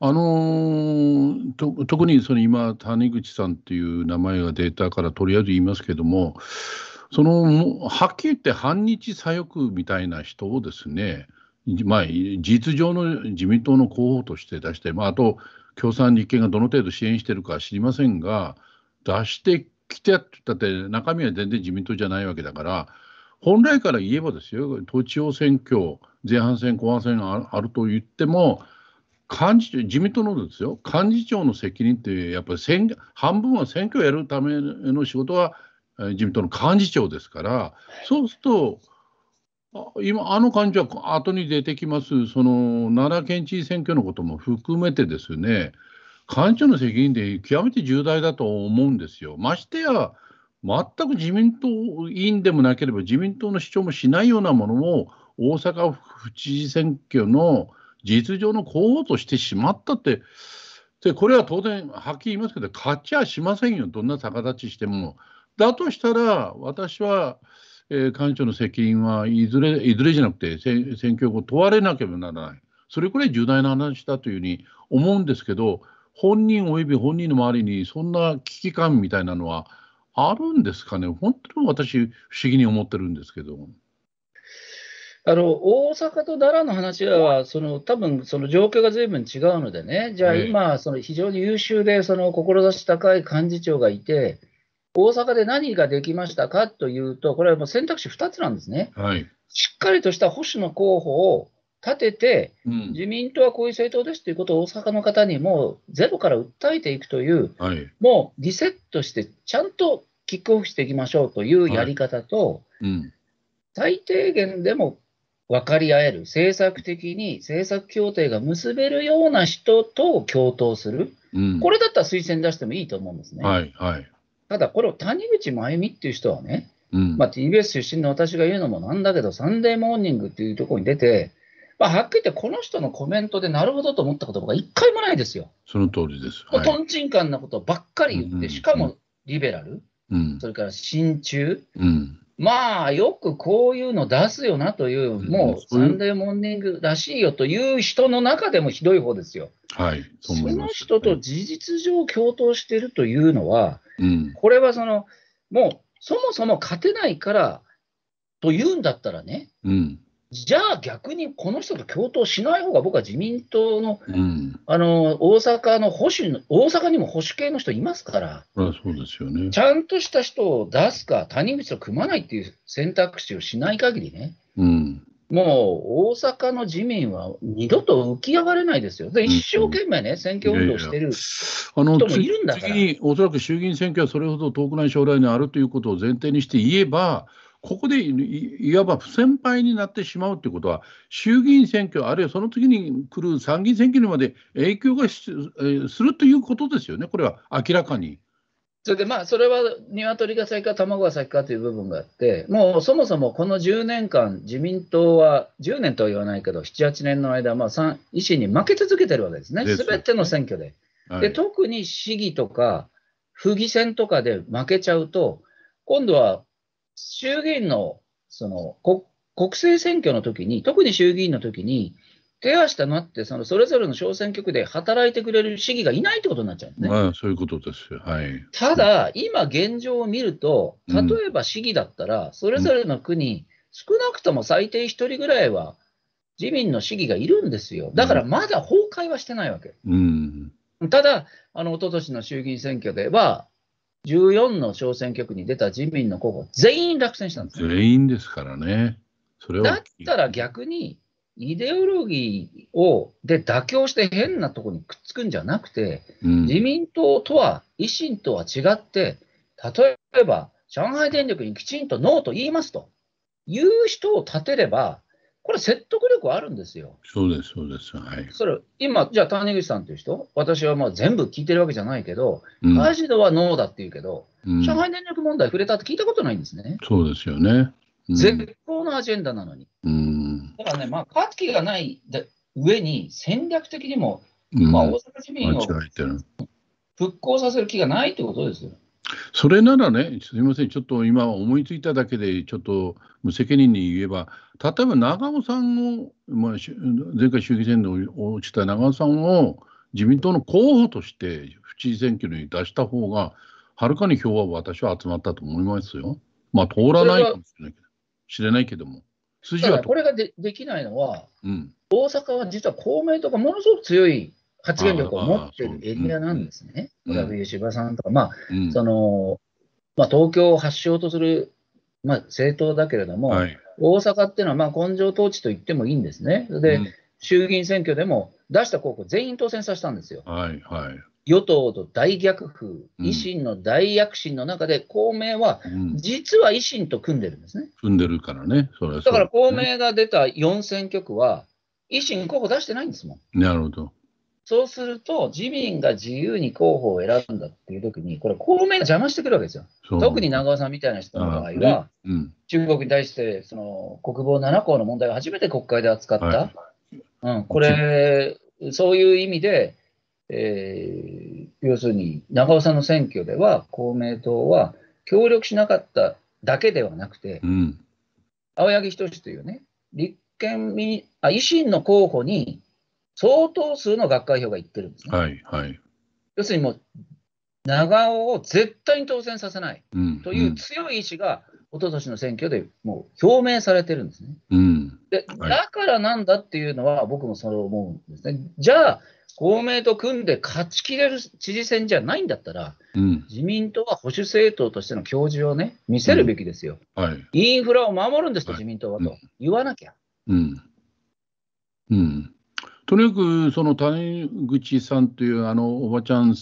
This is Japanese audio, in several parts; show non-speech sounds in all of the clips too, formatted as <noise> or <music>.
あのー、特にその今、谷口さんっていう名前がデータからとりあえず言いますけども、そのはっきり言って反日左翼みたいな人をですね、まあ、事実上の自民党の候補として出して、まあ、あと共産、立憲がどの程度支援してるか知りませんが、出してきてだって中身は全然自民党じゃないわけだから、本来から言えばですよ、統治地方選挙、前半戦、後半戦があると言っても、幹事長、自民党のですよ、幹事長の責任って、やっぱり選半分は選挙をやるための仕事は、自民党の幹事長ですから、そうすると、今、あの幹事長は後に出てきます、その奈良県知事選挙のことも含めてですね、幹事長の責任で極めて重大だと思うんですよ。ましてや、全く自民党委員でもなければ、自民党の主張もしないようなものを、大阪府知事選挙の事実上の候補としてしまったって、でこれは当然、はっきり言いますけど、勝ちはしませんよ、どんな逆立ちしても。だとしたら、私は、えー、幹事長の責任はいずれいずれじゃなくて選、挙後問われなければならない、それくらい重大な話だというふうに思うんですけど、本人及び本人の周りにそんな危機感みたいなのはあるんですかね、本当に私、不思議に思ってるんですけど。あの大阪と奈良の話は、その多分その状況が随分違うのでね、じゃあ今、その非常に優秀で、その志高い幹事長がいて、大阪で何ができましたかというと、これはもう選択肢2つなんですね、はい、しっかりとした保守の候補を立てて、うん、自民党はこういう政党ですということを大阪の方にもうゼロから訴えていくという、はい、もうリセットして、ちゃんとキックオフしていきましょうというやり方と、はいうん、最低限でも分かり合える、政策的に政策協定が結べるような人と共闘する、うん、これだったら推薦出してもいいと思うんですね。はいはい、ただ、これを谷口真由美っていう人はね、うん、まあ、TBS 出身の私が言うのもなんだけど、サンデーモーニングっていうところに出て、まあ、はっきり言って、この人のコメントでなるほどと思ったことが一回もないですよ。その通りです。はい、とんちんかんなことばっかり言って、しかもリベラル、うん、それから親中、うん、まあ、よくこういうの出すよなという、もうサンデーモーニングらしいよという人の中でもひどい方ですよ。はい、その人と事実上共闘しているというのは、うん、これはそのもうそもそも勝てないからというんだったらね、うん、じゃあ逆にこの人と共闘しない方が僕は自民党のうん、あの大阪の保守の、大阪にも保守系の人いますから、あそうですよね、ちゃんとした人を出すか、谷口と組まないっていう選択肢をしない限りね、うん、もう大阪の自民は二度と浮き上がれないですよ。で一生懸命ね、うん、選挙運動してる人もいるんだから。いやいや次におそらく衆議院選挙はそれほど遠くない将来にあるということを前提にして言えば、ここでいわば不先輩になってしまうということは、衆議院選挙、あるいはその次に来る参議院選挙にまで影響がするということですよね、これは明らかに。それでまあ、それは鶏が先か卵が先かという部分があって、もうそもそもこの10年間、自民党は、10年とは言わないけど、7、8年の間、まあ、維新に負け続けてるわけですね、すべての選挙で。はい、で特に市議とか、府議選とかで負けちゃうと、今度は衆議院のその国政選挙の時に、特に衆議院の時に、手足となってそのそれぞれの小選挙区で働いてくれる市議がいないってことになっちゃうんですね。ああそういうことです、はい、ただ、今現状を見ると、例えば市議だったら、それぞれの国、う少なくとも最低1人ぐらいは自民の市議がいるんですよ。だからまだ崩壊はしてないわけ。うん、ただ、あの一昨年の衆議院選挙では、14の小選挙区に出た自民の候補、全員落選したんです全員ですからね。それだったら逆に、イデオロギーをで妥協して変なところにくっつくんじゃなくて、うん、自民党とは維新とは違って、例えば上海電力にきちんとノーと言いますという人を立てれば、これ説得力あるんですよ。そうです、そうです。はい。それ、今、じゃあ谷口さんという人、私はまあ全部聞いてるわけじゃないけど、カジノはノーだって言うけど、うん、上海電力問題触れたって聞いたことないんですね。そうですよね。うん、絶好のアジェンダなのに。うん、だからね、まあ、勝つ気がない上に、戦略的にも、まあ、大阪市民を復興させる気がないってことですよ。それならね、すみません、ちょっと今思いついただけで、ちょっと無責任に言えば、例えば長尾さんを、まあ、前回衆議院選で落ちた長尾さんを自民党の候補として府知事選挙に出した方が、はるかに票は私は集まったと思いますよ。まあ、通らないかもしれないけど知れないけども。筋はこれがでできないのは、うん、大阪は実は公明党がものすごく強い発言力を持ってるエリアなんですね。小田部芝さんとか、まあ、その、まあ、東京を発祥とする、まあ、政党だけれども、はい、大阪っていうのは、まあ、根性統治と言ってもいいんですね。で、衆議院選挙でも出した候補全員当選させたんですよ。はいはい、与党と大逆風、維新の大躍進の中で、公明は実は維新と組んでるんですね。組んでるからね、それ、ね、だから公明が出た4選挙区は、維新候補出してないんですもん。なるほど。そうすると、自民が自由に候補を選んだっていうときに、これ、公明が邪魔してくるわけですよ。特に長尾さんみたいな人の場合は、中国に対してその国防7項の問題を初めて国会で扱った、はい、うん、これ、そういう意味で、えー、要するに長尾さんの選挙では、公明党は協力しなかっただけではなくて、うん、青柳仁というね、立憲民あ維新の候補に相当数の学会票が言ってるんですね。はいはい、要するにもう、長尾を絶対に当選させないという強い意志が、一昨年の選挙でもう表明されてるんですね。うん、でだからなんだっていうのは、僕もそう思うんですね。じゃあ、公明と組んで勝ちきれる知事選じゃないんだったら、うん、自民党は保守政党としての教授をね、見せるべきですよ。うんはい、インフラを守るんですと、自民党はと、言わなきゃ。うん、うんとにかくその谷口さんというあのおばちゃん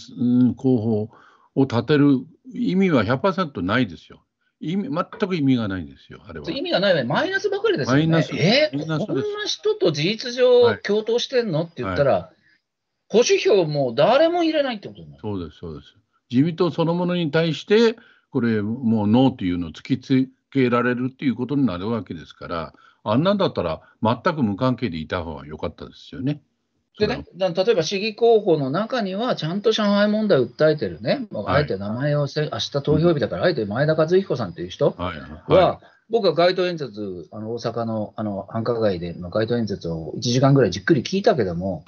候補を立てる意味は100%ないですよ。意味全く意味がないんですよ、あれは。意味がない、マイナスばかりですよね。マイナスえー、こんな人と事実上共闘してんの、はい、って言ったら、はい、保守票も誰も入れないってことになる。そうです、そうです。自民党そのものに対して、これ、もうノーというのを突きつけられるっていうことになるわけですから、あんなんだったら全く無関係でいた方が良かったですよね。でね、例えば市議候補の中には、ちゃんと上海問題を訴えてるね、はい、あえて名前をせ、明日投票日だから、あえて前田和彦さんという人は、はいはい、僕は街頭演説、あの大阪のあの繁華街での街頭演説を1時間ぐらいじっくり聞いたけども、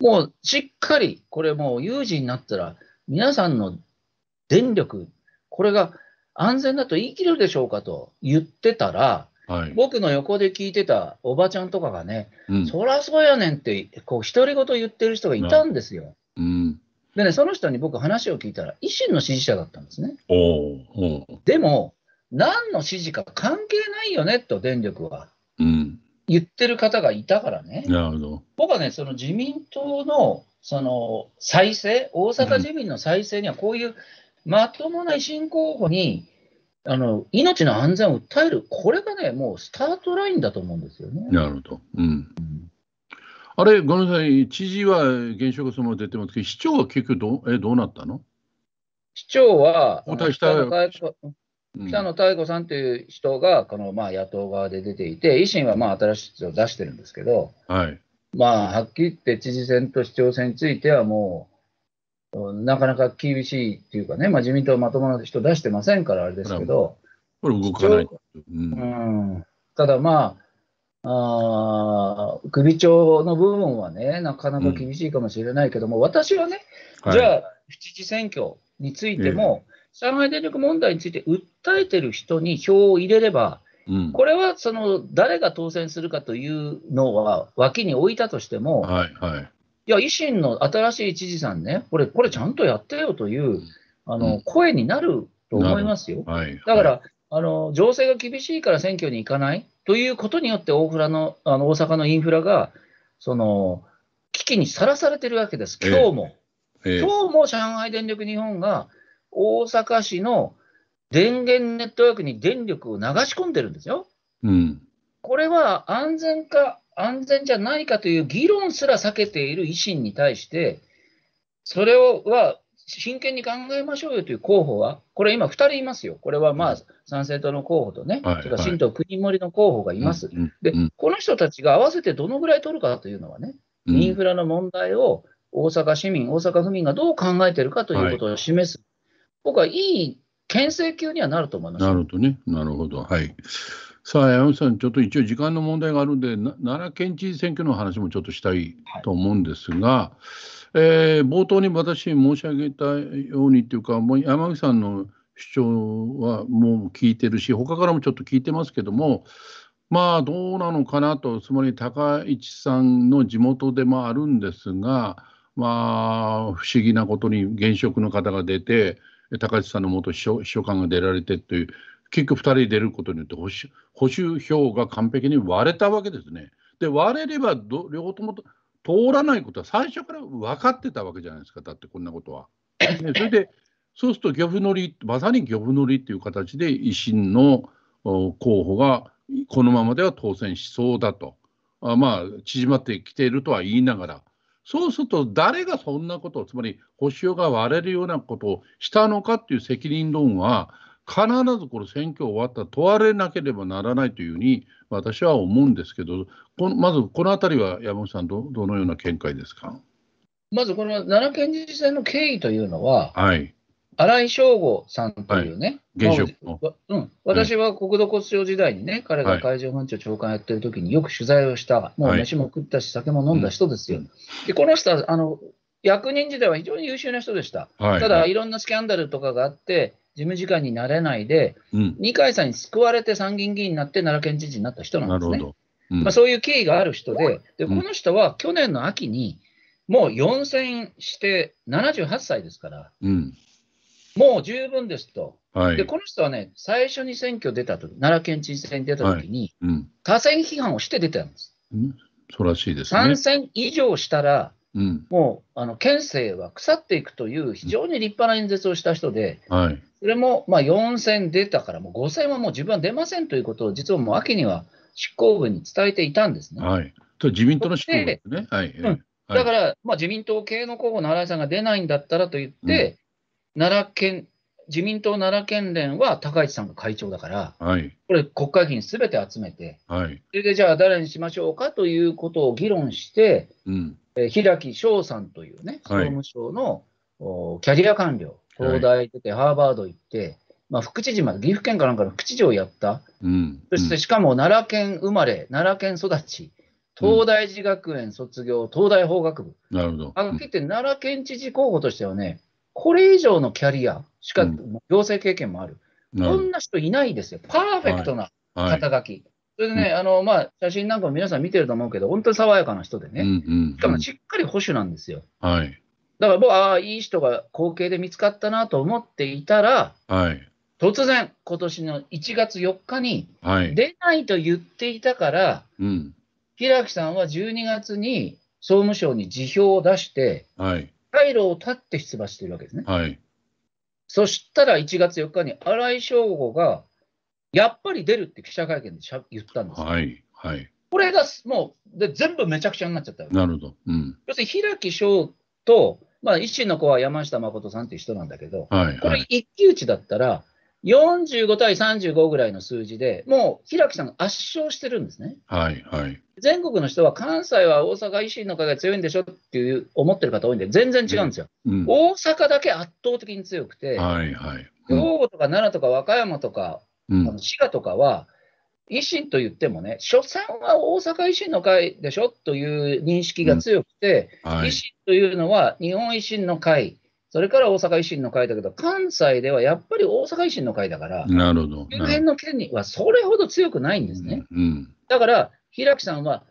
もうしっかり、これもう有事になったら、皆さんの電力、これが安全だと言い切れるでしょうかと言ってたら、はい、僕の横で聞いてたおばちゃんとかがね、うん、そらそうやねんって、こう、独り言言ってる人がいたんですよ。うん、でね、その人に僕話を聞いたら、維新の支持者だったんですね。でも、何の支持か関係ないよねと、電力は。うん、言ってる方がいたからね。僕はね、その自民党のその再生、大阪自民の再生には、こういうまともな維新候補にあの命の安全を訴える、これがね、もうスタートラインだと思うんですよね。なるほど、うん、うん、あれ、ごめんなさい、知事は現職その出てますけど、市長は結局どうえどうなったの市長は、北野妙子、うん、子さんという人がこの、まあ、野党側で出ていて、維新はまあ新しい市を出してるんですけど、はいまあ、はっきり言って知事選と市長選についてはもう、なかなか厳しいっていうかね、まあ、自民党まともな人出してませんから、あれですけど。これ動かない。うん、うん、ただまあ、あ首長の部分はね、なかなか厳しいかもしれないけども、うん、私はね、じゃあ、府次、選挙についても、え上海電力問題について訴えてる人に票を入れれば、うん、これはその誰が当選するかというのは脇に置いたとしても、はいはい、いや、維新の新しい知事さんね、これ、これちゃんとやってよというあの、声になると思いますよ。はい、だから、はい、あの情勢が厳しいから選挙に行かないということによって、大のあの大阪のインフラがその危機にさらされてるわけです、今日も。えー、えー、今日も上海電力日本が大阪市の電源ネットワークに電力を流し込んでるんですよ。うん、これは安全か安全じゃないかという議論すら避けている維新に対して、それをは真剣に考えましょうよという候補は、これ今2人いますよ。これはまあ、参政党の候補とね、はいはい、それから新党国盛の候補がいます。うんうん、で、この人たちが合わせてどのぐらい取るかというのはね、インフラの問題を大阪市民、大阪府民がどう考えてるかということを示す。はい、僕はいい牽制級にはなると思います。なるほどね。なるほど。はい。さあ、山口さん、ちょっと一応時間の問題があるんで、奈良県知事選挙の話もちょっとしたいと思うんですが、はい、えー、冒頭に私申し上げたようにというか、もう山口さんの主張はもう聞いてるし、他からもちょっと聞いてますけども、まあどうなのかなと、つまり高市さんの地元でもあるんですが、まあ不思議なことに現職の方が出て、高市さんの元秘書秘書官が出られてという、結局2人出ることによって保守保守票が完璧に割れたわけですね。で割れれば両方とも通らないことは最初から分かってたわけじゃないですかだってこんなことは。ね、それでそうすると漁夫乗りまさに漁夫乗りっていう形で維新の候補がこのままでは当選しそうだとあまあ縮まってきているとは言いながらそうすると誰がそんなことをつまり保守が割れるようなことをしたのかっていう責任論は必ずこれ選挙終わったら問われなければならないというふうに私は思うんですけど、このまずこのあたりは山本さんど、どのような見解ですかまずこの奈良県知事選の経緯というのは、はい、新井翔吾さんというね、はい、うん、私は国土交通省時代にね、彼が海上保安庁長官やってる時によく取材をした、もう飯も食ったし、酒も飲んだ人ですよ。はいでこの人はあの役人時代は非常に優秀な人でした、はい、ただいろんなスキャンダルとかがあって、事務次官になれないで、うん、二階さんに救われて参議院議員になって奈良県知事になった人なんですね。うん、まあ、そういう経緯がある人でで、この人は去年の秋に、もう4選して78歳ですから、うん、もう十分ですと、はい、でこの人はね、最初に選挙出たと奈良県知事選に出たときに、はいうん、河川批判をして出てたんです。うん、そうらしいです、ね、3選以上したら、もうあの県政は腐っていくという非常に立派な演説をした人で、はい、それもまあ4選出たから、5選はもう自分は出ませんということを、実はもう秋には執行部に伝えていたんですね。はい、自民党の執行部ですね。はい、うん、だから、まあ、自民党系の候補の良井さんが出ないんだったらと言って、奈良県自民党奈良県連は高市さんが会長だから、はい、これ、国会議員すべて集めて、はい、それでじゃあ、誰にしましょうかということを議論して、うん、えー、平木翔さんというね、総務省の、はい、キャリア官僚、東大出て、ハーバード行って、はい、まあ、副知事まで、岐阜県かなんかの副知事をやった、うん、そしてしかも奈良県生まれ、奈良県育ち、東大寺学園卒業、うん、東大法学部。なるほど。あの、って奈良県知事候補としてはね、これ以上のキャリア、しか、行政経験もある。こんな人いないですよ。パーフェクトな肩書き。はいはいそれでね、あの、まあ、写真なんかも皆さん見てると思うけど、本当に爽やかな人でね。しかもしっかり保守なんですよ。はい。だから僕ああ、いい人が後継で見つかったなと思っていたら、はい。突然、今年の1月4日に、出ないと言っていたから、う平木さんは12月に総務省に辞表を出して、はい、回路を断って出馬してるわけですね。はい、そしたら1月4日に荒井正吾がやっぱり出るって記者会見でしゃ言ったんですよ。はい、はい、これがもうで全部めちゃくちゃになっちゃったなるほど、うん、要するに平木翔と、まあ、維新の子は山下誠さんっていう人なんだけど、はい、はい、これ一騎打ちだったら、45対35ぐらいの数字で、もう平木さんが圧勝してるんですね。はいはい、全国の人は関西は大阪維新の会が強いんでしょっていう思ってる方多いんで、全然違うんですよ、うん、大阪だけ圧倒的に強くて、はいはいうん、兵庫とか奈良とか和歌山とかうん、滋賀とかは、維新と言ってもね、所詮は大阪維新の会でしょという認識が強くて、うんはい、維新というのは日本維新の会、それから大阪維新の会だけど、関西ではやっぱり大阪維新の会だから、なるほど。辺の権利はそれほど強くないんですね。うんうん、だから、平木さんは、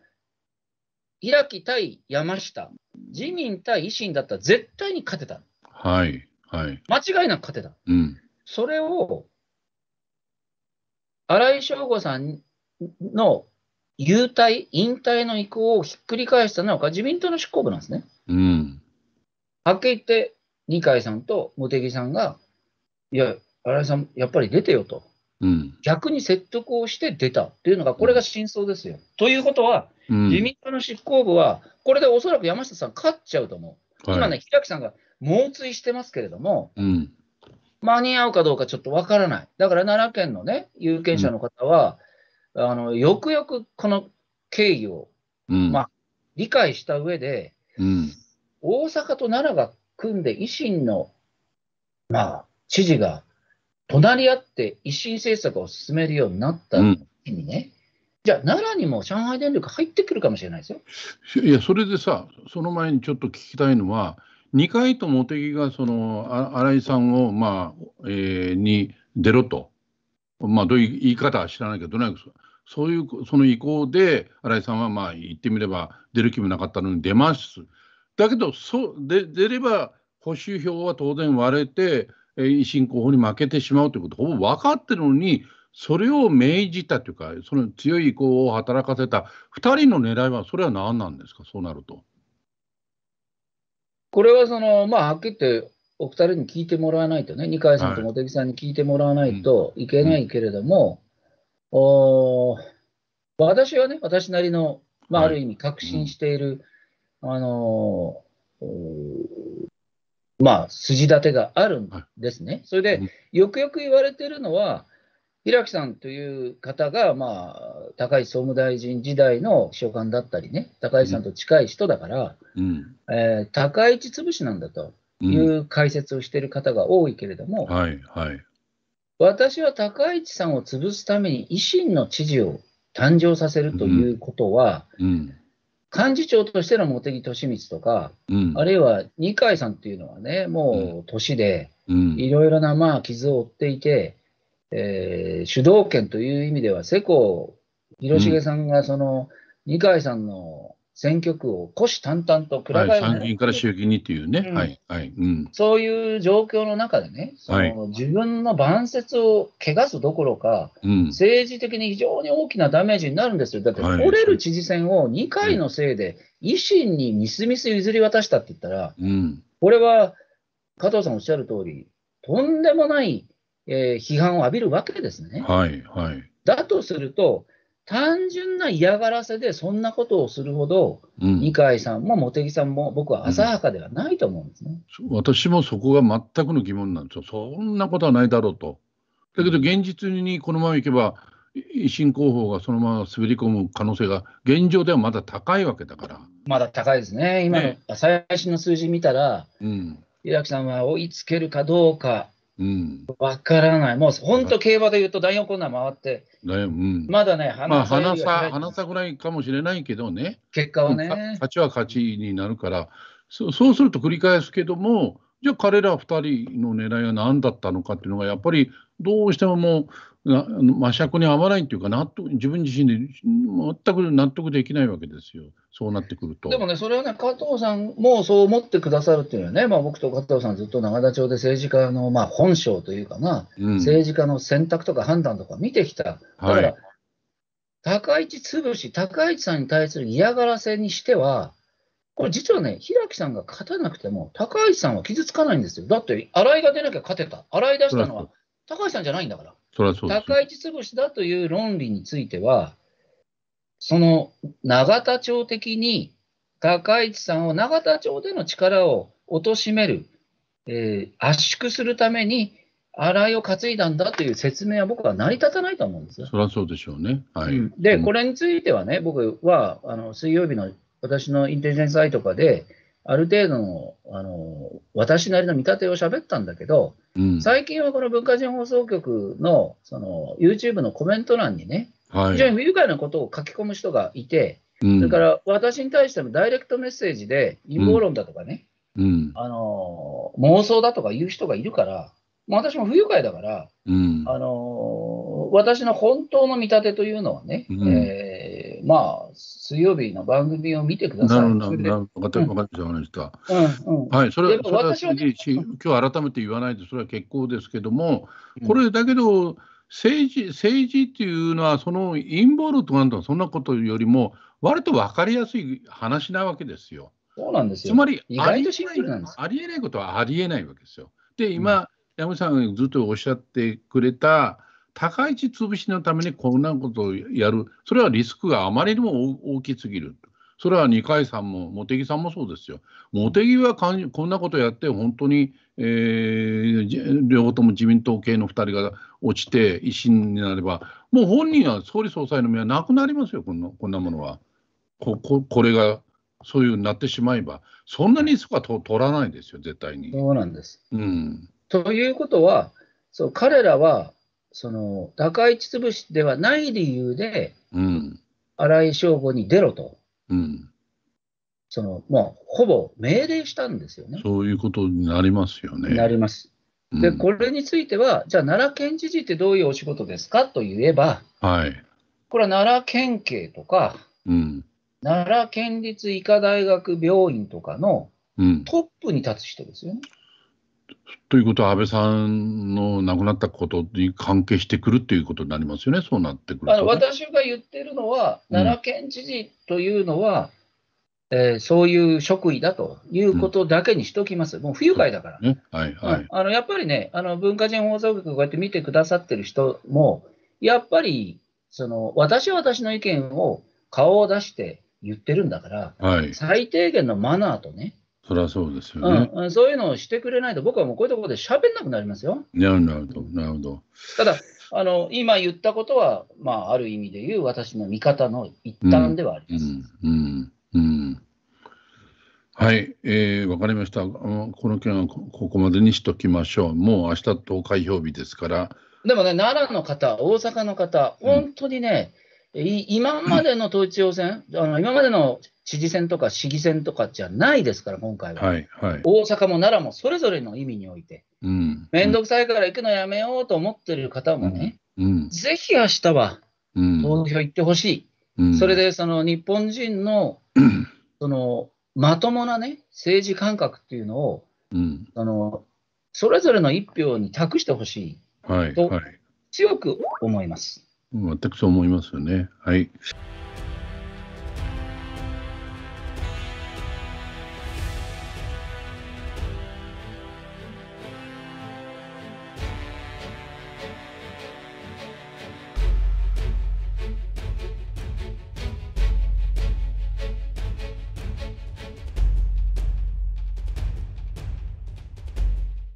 平木対山下、自民対維新だったら絶対に勝てた。はい、はい。間違いなく勝てた。うん。それを荒井翔吾さんの優退、引退の意向をひっくり返したのは自民党の執行部なんですね。うん、はっきり言って、二階さんと茂木さんが、いや、荒井さん、やっぱり出てよと、うん、逆に説得をして出たっていうのが、これが真相ですよ。うん、ということは、自民党の執行部は、これでおそらく山下さん、勝っちゃうと思う。はい、今ね、平木さんが猛追してますけれども、うん、間に合うかどうかちょっとわからない。だから奈良県のね、有権者の方は、うん、あのよくよくこの経緯を、うん、まあ、理解した上で、うん、大阪と奈良が組んで維新の、まあ、知事が隣り合って維新政策を進めるようになった時にね、じゃあ奈良にも上海電力入ってくるかもしれないですよ。いや、それでさ、その前にちょっと聞きたいのは、2回と茂木がその新井さんを、まあえー、に出ろと、まあ、どういう言い方は知らないけど、ないそういうその意向で新井さんはまあ言ってみれば出る気もなかったのに出ます。だけどそで出れば保守票は当然割れて、え維新候補に負けてしまうということほぼ分かってるのにそれを命じたというかその強い意向を働かせた2人の狙いはそれは何なんですかそうなると。これはその、まあ、はっきり言って、お二人に聞いてもらわないとね、二階さんと茂木さんに聞いてもらわないといけないけれども、はいうん、私はね、私なりの、まあ、ある意味、確信している、はい、あのまあ、筋立てがあるんですね。はい、それで、よくよく言われてるのは、平木さんという方が、まあ、高市総務大臣時代の秘書官だったりね、高市さんと近い人だから、うん、えー、高市潰しなんだという解説をしている方が多いけれども、うん、はいはい、私は高市さんを潰すために維新の知事を誕生させるということは、うん、幹事長としての茂木敏光とか、あるいは二階さんというのはね、もう年で、いろいろなまあ傷を負っていて、えー、主導権という意味では、世耕広重さんがその、うん、二階さんの選挙区を虎視眈々とくらる、はい、参議院から衆議院にっていうね、そういう状況の中でね、その、はい、自分の晩節を汚すどころか、うん、政治的に非常に大きなダメージになるんですよ、だって折れる知事選を二階のせいで、維新にみすみす譲り渡したって言ったら、これは加藤さんおっしゃる通り、とんでもないえー、批判を浴びるわけですね。はいはい、だとすると、単純な嫌がらせでそんなことをするほど、うん、二階さんも茂木さんも僕は浅はかではないと思うんですね、うん、私もそこが全くの疑問なんですよ、そんなことはないだろうと。だけど現実にこのままいけば、維新候補がそのまま滑り込む可能性が、現状ではまだ高いわけだから。まだ高いですね、今の最新の数字見たら、ね、うん、木さんは追いつけるかどうか。うん、からない、もう本当、競馬でいうと、第4コーナー回って、うん、まだね、花さ,、まあ、花ぐらいかもしれないけどね、結果はね、勝ちは勝ちになるからそ、そうすると繰り返すけども、じゃあ、彼ら2人の狙いは何だったのかっていうのが、やっぱりどうしてももう、なまあ、尺に合わないというか納得、自分自身で全く納得できないわけですよ、そうなってくると。でもね、それはね、加藤さんもそう思ってくださるっていうのはね、まあ、僕と加藤さん、ずっと永田町で政治家の、まあ、本性というかな、うん、政治家の選択とか判断とか見てきた。だから、はい、高市潰し、高市さんに対する嫌がらせにしては、これ実はね、平木さんが勝たなくても、高市さんは傷つかないんですよ。だって、洗いが出なきゃ勝てた。洗い出したのは高橋さんじゃないんだから。そ高市潰しだという論理については、その永田町的に高市さんを永田町での力を貶める、えー、圧縮するために新井を担いだんだという説明は僕は成り立たないと思うんですよ。そりゃそうでしょうね。はい、で、これについてはね、僕はあの水曜日の私のインテリジェンスアイとかで、ある程度のあの私なりの見立てを喋ったんだけど、うん、最近はこの文化人放送局のその YouTube のコメント欄にね、はい、非常に不愉快なことを書き込む人がいて、うん、それから私に対してもダイレクトメッセージで陰謀論だとかね、うん、あの妄想だとか言う人がいるから、も私も不愉快だから、あの私の本当の見立てというのはね、えーまあ、水曜日の番組を見てください。なるほど、なるほど、分かって、分かって、分かりました。うんうん、はい、それそれは私ね、今日改めて言わないで、それは結構ですけども、これ、だけど、政治政治っていうのは、その陰謀論とかんとか、そんなことよりも、割と分かりやすい話なわけですよ。そうなんですよつまりありえないことはありえないわけですよ。で、今、うん、山口さんがずっとおっしゃってくれた、高市潰しのためにこんなことをやる、それはリスクがあまりにも大きすぎる。それは二階さんも茂木さんもそうですよ。茂木はこんなことやって本当に、えー、両方とも自民党系の2人が落ちて維新になればもう本人は総理総裁の目はなくなりますよこんなこんなものはここ。これがそういうなってしまえばそんなにそこはと取らないですよ絶対に。そうなんです、うん、ということはそう彼らはその、高市潰しではない理由で、うん、荒井翔吾に出ろと、うん、その、もう、ほぼ命令したんですよね。そういうことになりますよね。なります。で、これについては、じゃあ、奈良県知事ってどういうお仕事ですかと言えば、はい、これは奈良県警とか、うん、奈良県立医科大学病院とかのトップに立つ人ですよね。ということは安倍さんの亡くなったことに関係してくるということになりますよね、そうなってくる、ね、あの私が言ってるのは、奈良県知事というのは、うん、えー、そういう職位だということだけにしておきます、うん、もう不愉快だから。ねはいはい、うん、あのやっぱりね、あの文化人放送局、こうやって見てくださってる人も、やっぱりその私は私の意見を顔を出して言ってるんだから、はい、最低限のマナーとね、そりゃそうですよね、うん。そういうのをしてくれないと、僕はもうこういうところで喋んなくなりますよ。なるほど、なるほど。ただ、あの今言ったことは、まあ、ある意味で言う私の見方の一端ではあります。うん、うん、うん、はい、えー、分かりました。この件はここまでにしときましょう。もう明日投開票日ですから。でもね、奈良の方、大阪の方、本当にね、うん今までの統一地方選、<clears throat> あの今までの知事選とか市議選とかじゃないですから、今回は。はいはい、大阪も奈良もそれぞれの意味において、面、う、倒、ん、くさいから行くのやめようと思ってる方もね、うん、ぜひ明日は投票行ってほしい、うん、それでその日本人の <clears throat> そのまともな、ね、政治感覚っていうのを、うん、あのそれぞれの一票に託してほしいと強く思います。はいはい全くそう思いますよね。はい。